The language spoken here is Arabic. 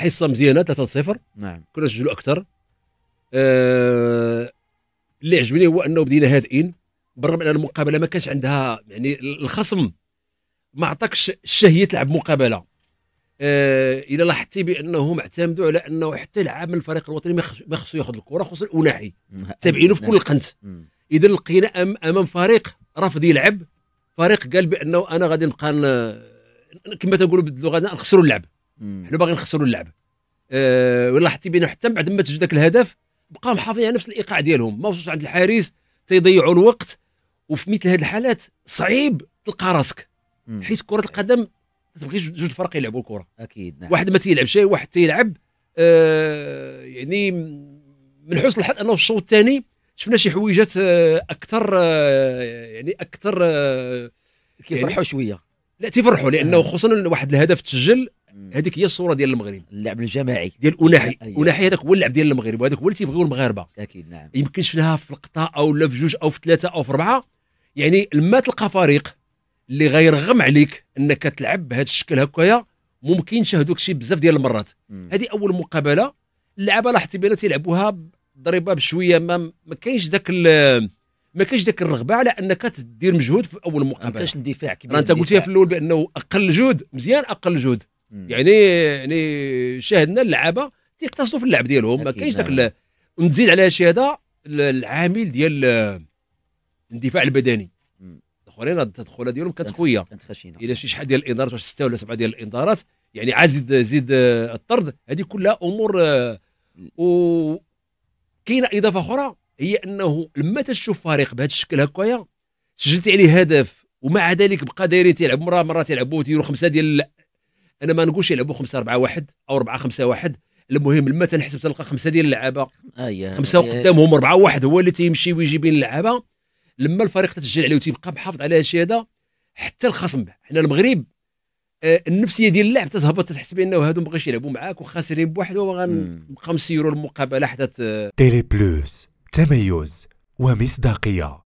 حصه مزيانه 3 0 نعم كنا نسجلوا اكثر آه اللي عجبني هو انه بدينا هادئين بالرغم ان المقابله ما كانش عندها يعني الخصم ما عطاكش الشهيه تلعب مقابله آه الا لاحظتي بانهم اعتمدوا على انه حتى لعاب من الفريق الوطني ما خصو ياخذ الكره خصوصا الاوناحي نعم. تابعينه في كل القنت نعم. اذا لقينا أم امام فريق رافض يلعب فريق قال بانه انا غادي نبقى كما تقولوا باللغه نخسروا اللعب حنا باغيين نخسروا اللعب أه ولاحظتي بينا حتى بعد ما تجد ذاك الهدف بقاو محافظين على نفس الايقاع ديالهم ما وصلوش عند الحارس تيضيعوا الوقت وفي مثل هذه الحالات صعيب تلقى راسك حيت كره القدم ما تبغيش جوج فرق يلعبوا الكره اكيد نعم. واحد ما تيلعبش واحد تيلعب آه يعني من حسن الحظ انه في الشوط الثاني شفنا شي حويجات أه، اكثر أه، يعني اكثر أه، كيفرحوا يعني شويه لا تيفرحوا لانه خصوصا واحد الهدف تسجل هذيك هي الصوره ديال المغرب اللعب الجماعي ديال اناحي أيوة. اناحي هذاك هو اللعب ديال المغرب وهذاك هو اللي تيبغيو المغاربه اكيد نعم يمكن شفناها في لقطه او لا في جوج او في ثلاثه او في اربعه يعني لما تلقى فريق اللي غيرغم عليك انك تلعب بهذا الشكل هكايا ممكن شاهدوك شي بزاف ديال المرات هذه اول مقابله اللعابه لاحظتي بان تيلعبوها ضريبه بشويه ما ما كاينش ذاك ما كاينش ذاك الرغبه على انك تدير مجهود في اول مقابله ما كاينش الاندفاع كبير انت قلتيها في الاول بانه اقل جهد مزيان اقل جهد يعني يعني شاهدنا اللعابه تيقتصدوا في اللعب ديالهم ما كاينش داك ونزيد نعم. على شي هذا العامل ديال الدفاع البدني الاخرين التدخله ديالهم كانت قويه كانت خشينه الى شي شحال ديال الانذارات واش سته ولا سبعه ديال الانذارات يعني عازد زيد آه، الطرد هذه كلها امور آه، و كاينه اضافه اخرى هي انه لما تشوف فريق بهذا الشكل هكايا سجلتي عليه هدف ومع ذلك بقى دايرين تيلعب مره مره تيلعبوا تيديروا خمسه ديال انا ما نقولش يلعبوا 5 4 1 او 4 5 1 المهم لما تنحسب تلقى خمسه ديال اللعابه آيه خمسه آيه قدامهم اربعه واحد هو اللي تيمشي ويجي بين اللعابه لما الفريق تتسجل عليه وتيبقى محافظ على هادشي هذا حتى الخصم حنا المغرب آه النفسيه ديال اللاعب تتهبط تحس بانه هادو مابغيش يلعبوا معاك وخاسرين بواحد وغنبقاو نسيروا المقابله حتى تيلي بلوس تميز ومصداقيه